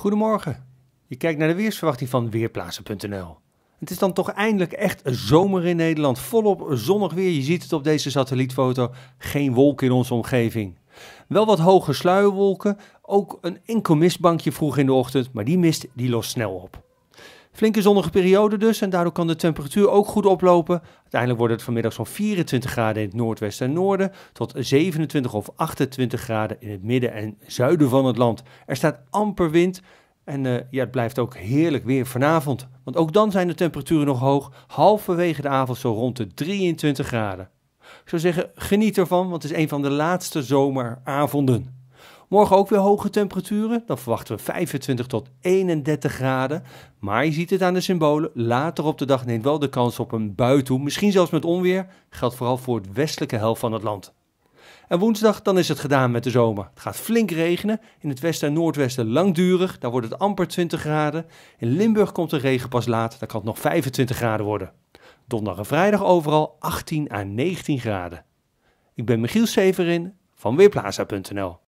Goedemorgen. Je kijkt naar de weersverwachting van Weerplaatsen.nl. Het is dan toch eindelijk echt zomer in Nederland. Volop zonnig weer. Je ziet het op deze satellietfoto. Geen wolken in onze omgeving. Wel wat hoge sluierwolken. Ook een enkel mistbankje vroeg in de ochtend. Maar die mist die lost snel op. Flinke zonnige periode dus en daardoor kan de temperatuur ook goed oplopen. Uiteindelijk wordt het vanmiddag zo'n 24 graden in het noordwesten en noorden tot 27 of 28 graden in het midden en zuiden van het land. Er staat amper wind en eh, ja, het blijft ook heerlijk weer vanavond. Want ook dan zijn de temperaturen nog hoog, halverwege de avond zo rond de 23 graden. Ik zou zeggen, geniet ervan, want het is een van de laatste zomeravonden. Morgen ook weer hoge temperaturen. Dan verwachten we 25 tot 31 graden. Maar je ziet het aan de symbolen. Later op de dag neemt wel de kans op een bui toe. Misschien zelfs met onweer. Geldt vooral voor het westelijke helft van het land. En woensdag dan is het gedaan met de zomer. Het gaat flink regenen. In het westen en noordwesten langdurig. Daar wordt het amper 20 graden. In Limburg komt de regen pas laat. Daar kan het nog 25 graden worden. Donderdag en vrijdag overal 18 à 19 graden. Ik ben Michiel Severin van Weerplaza.nl.